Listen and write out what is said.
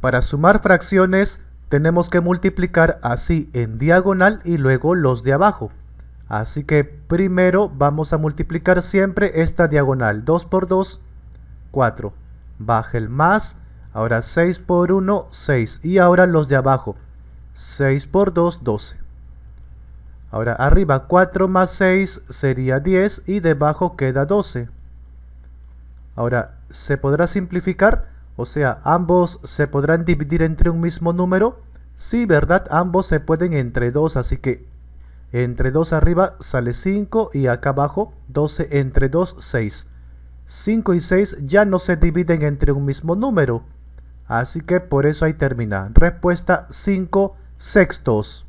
Para sumar fracciones tenemos que multiplicar así en diagonal y luego los de abajo. Así que primero vamos a multiplicar siempre esta diagonal. 2 por 2, 4. Baje el más. Ahora 6 por 1, 6. Y ahora los de abajo. 6 por 2, 12. Ahora arriba 4 más 6 sería 10 y debajo queda 12. Ahora se podrá simplificar o sea, ambos se podrán dividir entre un mismo número. Sí, ¿verdad? Ambos se pueden entre 2, así que entre 2 arriba sale 5 y acá abajo 12 entre 2, 6. 5 y 6 ya no se dividen entre un mismo número. Así que por eso ahí termina. Respuesta 5 sextos.